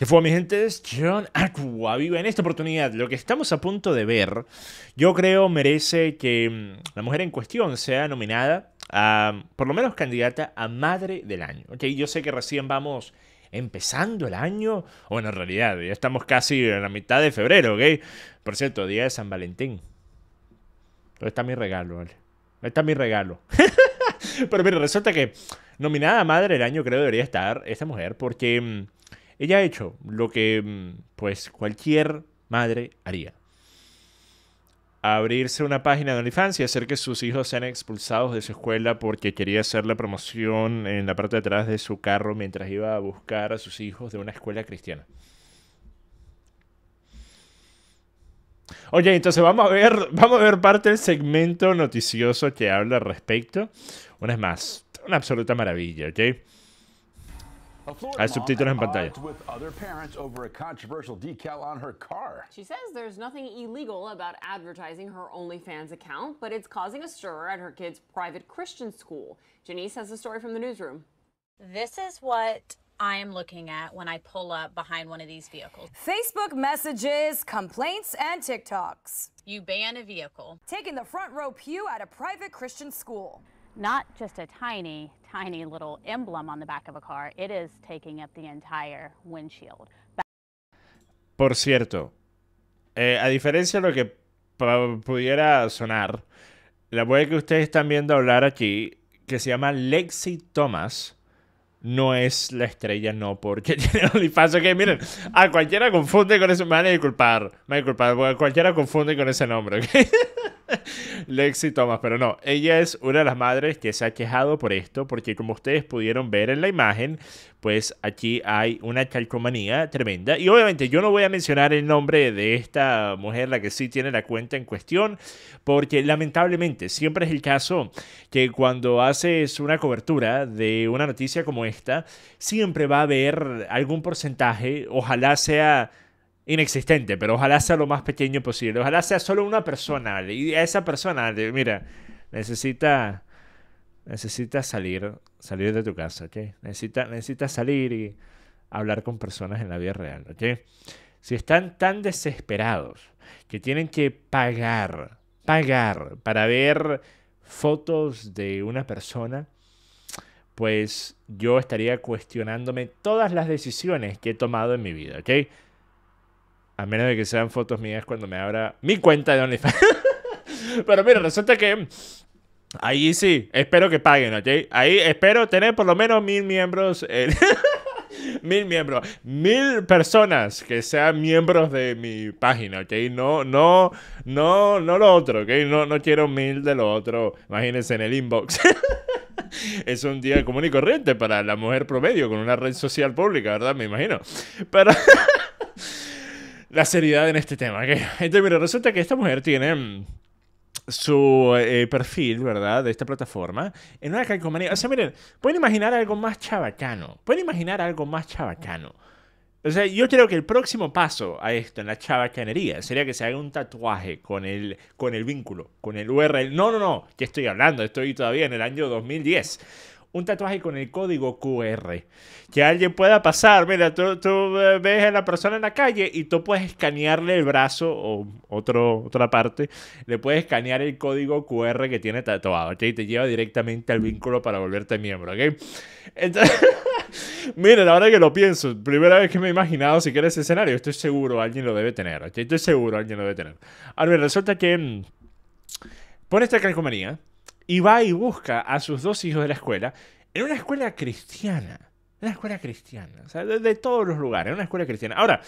¿Qué fue mi gente, es John Aqua. Viva en esta oportunidad. Lo que estamos a punto de ver, yo creo merece que mm, la mujer en cuestión sea nominada a, por lo menos, candidata a Madre del Año. ¿ok? Yo sé que recién vamos empezando el año. Bueno, en realidad, ya estamos casi en la mitad de febrero, ¿ok? Por cierto, día de San Valentín. Ahí está mi regalo, ¿vale? Ahí está mi regalo. Pero mira, resulta que nominada a Madre del Año creo debería estar esta mujer porque mm, ella ha hecho lo que mm, pues cualquier madre haría. Abrirse una página de OnlyFans y hacer que sus hijos sean expulsados de su escuela porque quería hacer la promoción en la parte de atrás de su carro mientras iba a buscar a sus hijos de una escuela cristiana. Oye, entonces vamos a ver, vamos a ver parte del segmento noticioso que habla al respecto. Una vez más, una absoluta maravilla, ¿ok? A Florida With other over a controversial decal on her car. She says there's nothing illegal about advertising her OnlyFans account, but it's causing a stir at her kid's private Christian school. Janice has the story from the newsroom. This is what I am looking at when I pull up behind one of these vehicles. Facebook messages, complaints, and TikToks. You ban a vehicle. Taking the front row pew at a private Christian school. Not just a tiny, Por cierto, eh, a diferencia de lo que pudiera sonar, la web que ustedes están viendo hablar aquí, que se llama Lexi Thomas, no es la estrella, no, porque tiene OnlyFans. Ok, miren, a cualquiera confunde con ese. Me van a disculpar, me van a disculpar, cualquiera confunde con ese nombre, Lexi Thomas, pero no, ella es una de las madres que se ha quejado por esto, porque como ustedes pudieron ver en la imagen, pues aquí hay una calcomanía tremenda. Y obviamente yo no voy a mencionar el nombre de esta mujer, la que sí tiene la cuenta en cuestión, porque lamentablemente siempre es el caso que cuando haces una cobertura de una noticia como esta, siempre va a haber algún porcentaje, ojalá sea inexistente, pero ojalá sea lo más pequeño posible. Ojalá sea solo una persona. Y a esa persona, mira, necesita. Necesita salir. Salir de tu casa, ¿ok? Necesita, necesita salir y hablar con personas en la vida real, Si están tan desesperados que tienen que pagar, pagar para ver fotos de una persona, pues yo estaría cuestionándome todas las decisiones que he tomado en mi vida, ¿ok? A menos de que sean fotos mías cuando me abra mi cuenta de OnlyFans. Pero mira, resulta que ahí sí, espero que paguen, ¿ok? Ahí espero tener por lo menos mil miembros. Eh, mil miembros, mil personas que sean miembros de mi página, ¿ok? No, no, no, no lo otro, ¿ok? No, no quiero mil de lo otro, imagínense en el inbox. es un día común y corriente para la mujer promedio con una red social pública, ¿verdad? Me imagino. Pero la seriedad en este tema. Entonces, resulta que esta mujer tiene mm, su eh, perfil, ¿verdad? De esta plataforma en una calcomanía. O sea, miren, pueden imaginar algo más chabacano. Pueden imaginar algo más chabacano. O sea, yo creo que el próximo paso a esto en la chabacanería sería que se haga un tatuaje con el, con el vínculo, con el URL. No, no, no, que estoy hablando, estoy todavía en el año 2010 un tatuaje con el código QR. Que alguien pueda pasar, mira, tú, eh, ves a la persona en la calle y tú puedes escanearle el brazo o otro, otra parte, le puedes escanear el código QR que tiene tatuado, Y te lleva directamente al vínculo para volverte miembro, ¿ok? Entonces, miren, ahora que lo pienso, primera vez que me he imaginado siquiera ese escenario, estoy seguro, alguien lo debe tener, Estoy seguro, alguien lo debe tener. ver, resulta que... Mm, pon esta calcomanía y va y busca a sus dos hijos de la escuela en una escuela cristiana. ...en Una escuela cristiana, o sea, de, todos los lugares, una escuela cristiana. Ahora,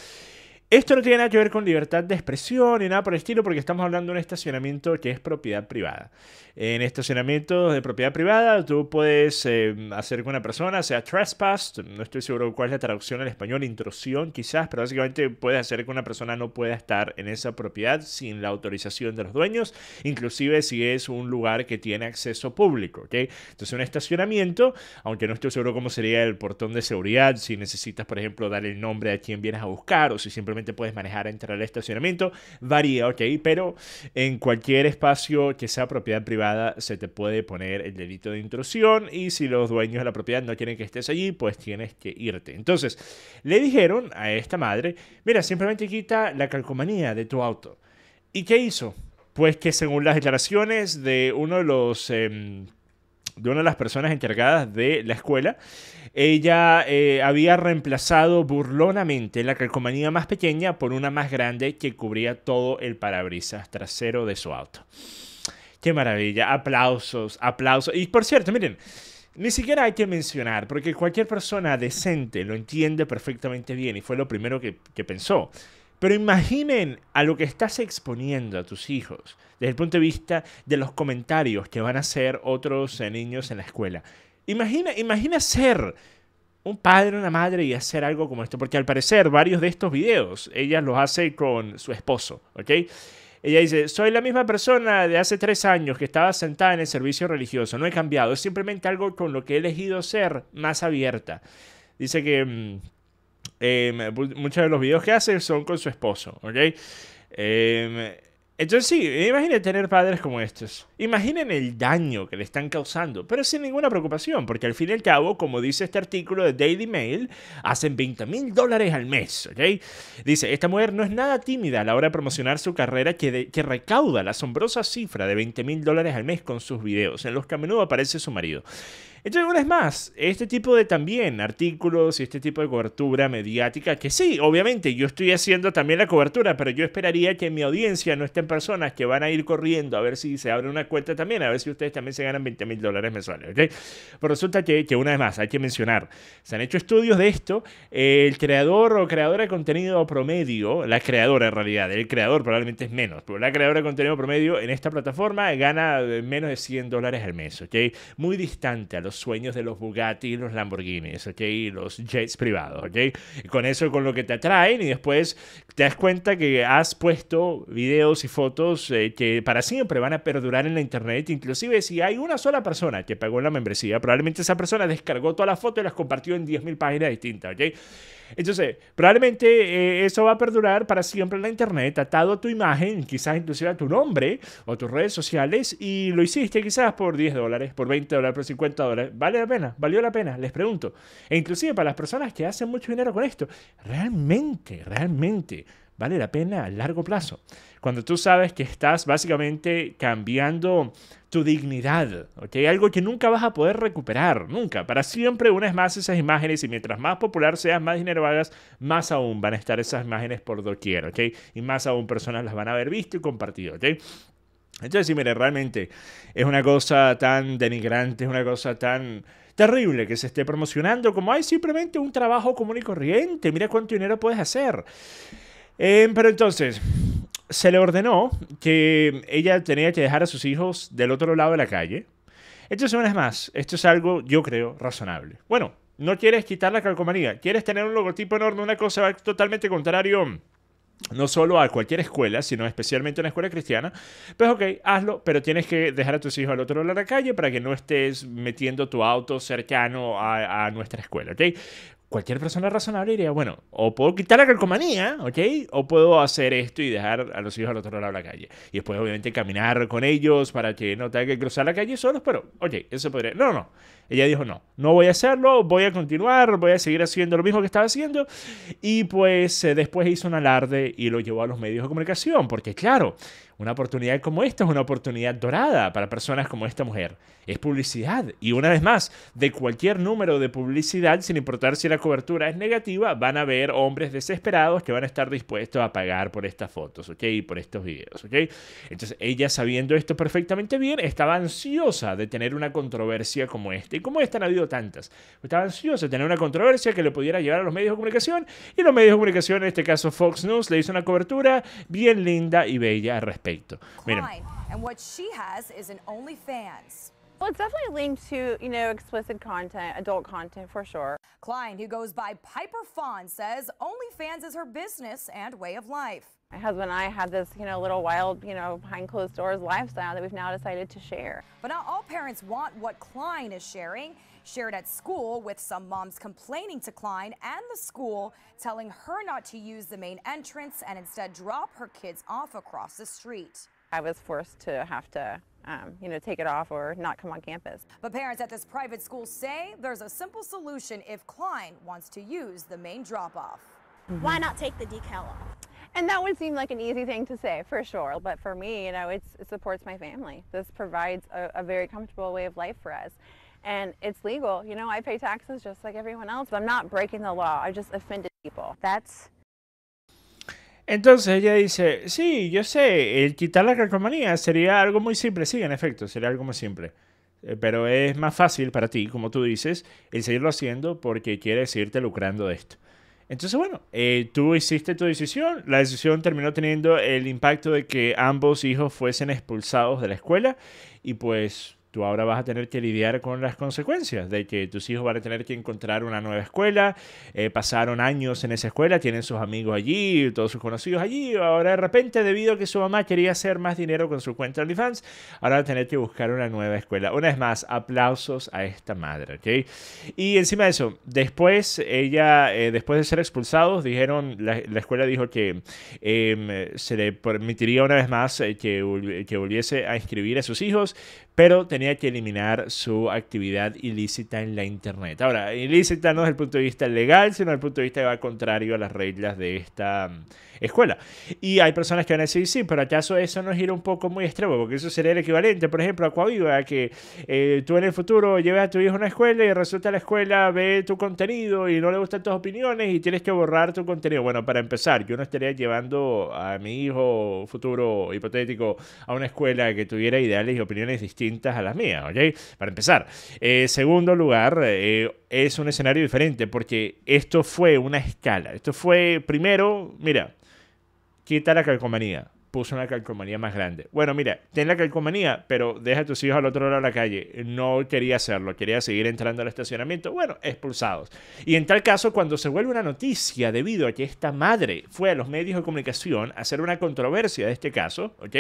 esto no tiene nada que ver con libertad de expresión ni nada por el estilo, porque estamos hablando de un estacionamiento que es propiedad privada. En estacionamientos de propiedad privada, tú puedes eh, hacer que una persona sea trespass, no estoy seguro cuál es la traducción al español, intrusión quizás, pero básicamente puedes hacer que una persona no pueda estar en esa propiedad sin la autorización de los dueños, inclusive si es un lugar que tiene acceso público. Entonces, un estacionamiento, aunque no estoy seguro cómo sería el portón de seguridad, si necesitas, por ejemplo, dar el nombre a quien vienes a buscar o si simplemente puedes manejar entrar al estacionamiento. Varía, ok, pero en cualquier espacio que sea propiedad privada se te puede poner el delito de intrusión y si los dueños de la propiedad no quieren que estés allí, pues tienes que irte. Entonces, le dijeron a esta madre, mira, simplemente quita la calcomanía de tu auto. ¿Y qué hizo? Pues que según las declaraciones de uno de los... Em, de una de las personas encargadas de la escuela, ella eh, había reemplazado burlonamente la calcomanía más pequeña por una más grande que cubría todo el parabrisas trasero de su auto. Qué maravilla, aplausos, aplausos. Y por cierto, miren, ni siquiera hay que mencionar, porque cualquier persona decente lo entiende perfectamente bien y fue lo primero que, que pensó. Pero imaginen a lo que estás exponiendo a tus hijos desde el punto de vista de los comentarios que van a hacer otros eh, niños en la escuela. Imagina, imagina ser un padre, una madre y hacer algo como esto, porque al parecer varios de estos videos ella los hace con su esposo, ¿ok? Ella dice, soy la misma persona de hace tres años que estaba sentada en el servicio religioso, no he cambiado, es simplemente algo con lo que he elegido ser más abierta. Dice que... Mm, Em, muchos de los videos que hace son con su esposo, em, entonces sí, imagínate tener padres como estos. Imaginen el daño que le están causando, pero sin ninguna preocupación, porque al fin y al cabo, como dice este artículo de Daily Mail, hacen 20 mil dólares al mes, ¿ok? Dice, esta mujer no es nada tímida a la hora de promocionar su carrera que, recauda la asombrosa cifra de 20 mil dólares al mes con sus videos, en los que a menudo aparece su marido. Entonces, una vez más, este tipo de también artículos y este tipo de cobertura mediática, que sí, obviamente yo estoy haciendo también la cobertura, pero yo esperaría que mi audiencia no estén personas que van a ir corriendo a ver si se abre una cuenta también, a ver si ustedes también se ganan 20 mil dólares mensuales. ¿ok? Pero pues resulta que, que, una vez más, hay que mencionar, se han hecho estudios de esto, el creador o creadora de contenido promedio, la creadora en realidad, el creador probablemente es menos, pero la creadora de contenido promedio en esta plataforma gana menos de 100 dólares al mes, ¿ok? Muy distante a los sueños de los Bugatti y los Lamborghinis, ¿ok? los jets privados, ¿ok? con eso, con lo que te atraen y después te das cuenta que has puesto videos y fotos eh, que para siempre van a perdurar en la internet, inclusive si hay una sola persona que pagó la membresía, probablemente esa persona descargó todas las fotos y las compartió en 10.000 páginas distintas, ¿ok? Entonces, probablemente eh, eso va a perdurar para siempre en la internet, atado a tu imagen, quizás inclusive a tu nombre o tus redes sociales, y lo hiciste quizás por 10 dólares, por 20 dólares, por 50 dólares. ¿Vale la pena? ¿Valió la pena? Les pregunto. E inclusive para las personas que hacen mucho dinero con esto, realmente, realmente vale la pena a largo plazo. Cuando tú sabes que estás básicamente cambiando tu dignidad, ¿ok? Algo que nunca vas a poder recuperar, nunca. Para siempre unes más esas imágenes y mientras más popular seas, más dinero hagas, más aún van a estar esas imágenes por doquier, ¿ok? Y más aún personas las van a haber visto y compartido, ¿ok? Entonces, sí, mire, realmente es una cosa tan denigrante, es una cosa tan terrible que se esté promocionando como hay simplemente un trabajo común y corriente. Mira cuánto dinero puedes hacer. Em, pero entonces, se le ordenó que ella tenía que dejar a sus hijos del otro lado de la calle. una semanas más, esto es algo, yo creo, razonable. Bueno, no quieres quitar la calcomanía, quieres tener un logotipo enorme, una cosa totalmente contrario no solo a cualquier escuela, sino especialmente a una escuela cristiana, pues ok, hazlo, pero tienes que dejar a tus hijos al otro lado de la calle para que no estés metiendo tu auto cercano a, a nuestra escuela, ¿ok? cualquier persona razonable diría, bueno, o puedo quitar la calcomanía, ¿ok? O puedo hacer esto y dejar a los hijos al otro lado de la calle. Y después, obviamente, caminar con ellos para que no tengan que cruzar la calle solos, pero, oye, eso podría... No, no, ella dijo, no, no voy a hacerlo, voy a continuar, voy a seguir haciendo lo mismo que estaba haciendo. Y pues eh, después hizo un alarde y lo llevó a los medios de comunicación, porque claro, una oportunidad como esta es una oportunidad dorada para personas como esta mujer. Es publicidad. Y una vez más, de cualquier número de publicidad, sin importar si la cobertura es negativa, van a haber hombres desesperados que van a estar dispuestos a pagar por estas fotos, ¿ok? Por estos videos, ¿ok? Entonces, ella sabiendo esto perfectamente bien, estaba ansiosa de tener una controversia como esta. Y como esta han habido tantas. Estaba ansiosa de tener una controversia que le pudiera llevar a los medios de comunicación. Y los medios de comunicación, en este caso Fox News, le hizo una cobertura bien linda y bella al respecto. perfecto. And what she has is an OnlyFans. Well, it's definitely linked to, you know, explicit content, adult content for sure. Klein, who goes by Piper Fawn, says OnlyFans is her business and way of life. My husband and I had this, you know, little wild, you know, behind closed doors lifestyle that we've now decided to share. But not all parents want what Klein is sharing, shared at school, with some moms complaining to Klein and the school, telling her not to use the main entrance and instead drop her kids off across the street. I was forced to have to um, you know, take it off or not come on campus. But parents at this private school say there's a simple solution if Klein wants to use the main drop off. Mm -hmm. Why not take the decal off? And that would seem like an easy thing to say for sure. But for me, you know, it supports my family. This provides a, a very comfortable way of life for us. legal. Entonces ella dice, sí, yo sé, el quitar la calcomanía sería algo muy simple, sí, en efecto, sería algo muy simple. Eh, pero es más fácil para ti, como tú dices, el seguirlo haciendo porque quieres irte lucrando de esto. Entonces, bueno, eh, tú hiciste tu decisión, la decisión terminó teniendo el impacto de que ambos hijos fuesen expulsados de la escuela y pues tú ahora vas a tener que lidiar con las consecuencias de que tus hijos van a tener que encontrar una nueva escuela, eh, pasaron años en esa escuela, tienen sus amigos allí, todos sus conocidos allí, ahora de repente debido a que su mamá quería hacer más dinero con su cuenta fans, ahora van a tener que buscar una nueva escuela. Una vez más, aplausos a esta madre, ¿ok? Y encima de eso, después ella, eh, después de ser expulsados, dijeron, la, escuela dijo que em, se le permitiría una vez más eh, que, que volviese a inscribir a sus hijos, pero que eliminar su actividad ilícita en la Internet. Ahora, ilícita no desde el punto de vista legal, sino el punto de vista que va contrario a las reglas de esta mm, escuela. Y hay personas que van a decir, sí, pero acaso eso no es un poco muy extremo, porque eso sería el equivalente, por ejemplo, a que eh, tú en el futuro lleves a tu hijo a una escuela y resulta la escuela ve tu contenido y no le gustan tus opiniones y tienes que borrar tu contenido. Bueno, para empezar, yo no estaría llevando a mi hijo futuro hipotético a una escuela que tuviera ideales y opiniones distintas a las mía, mías, ¿ok? Para empezar. Eh, segundo lugar, eh, es un escenario diferente porque esto fue una escala. Esto fue, primero, mira, quita la calcomanía puso una calcomanía más grande. Bueno, mira, ten la calcomanía, pero deja a tus hijos al otro lado de la calle. No quería hacerlo, quería seguir entrando al estacionamiento. Bueno, expulsados. Y en tal caso, cuando se vuelve una noticia debido a que esta madre fue a los medios de comunicación a hacer una controversia de este caso, ¿ok?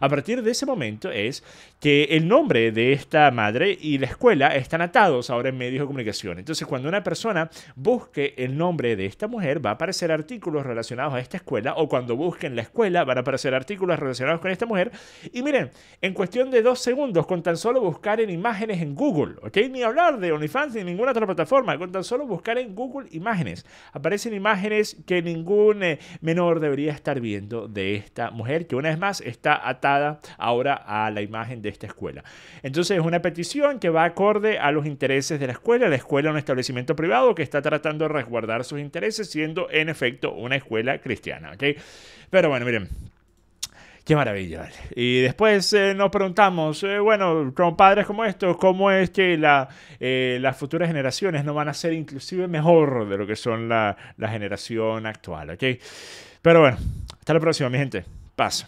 A partir de ese momento es que el nombre de esta madre y la escuela están atados ahora en medios de comunicación. Entonces, cuando una persona busque el nombre de esta mujer, va a aparecer artículos relacionados a esta escuela o cuando busquen la escuela van a aparecer artículos relacionados con esta mujer. Y miren, en cuestión de dos segundos, con tan solo buscar en imágenes en Google, ¿ok? Ni hablar de OnlyFans ni ninguna otra plataforma, con tan solo buscar en Google imágenes. Aparecen imágenes que ningún eh, menor debería estar viendo de esta mujer, que una vez más está atada ahora a la imagen de esta escuela. Entonces es una petición que va acorde a los intereses de la escuela. La escuela un establecimiento privado que está tratando de resguardar sus intereses, siendo en efecto una escuela cristiana, ¿ok? Pero bueno, miren. Qué maravilla, Y después eh, nos preguntamos, eh, bueno, con padres como estos, ¿cómo es que la, eh, las futuras generaciones no van a ser inclusive mejor de lo que son la, generación actual, ¿ok? Pero bueno, hasta la próxima, mi gente. paso.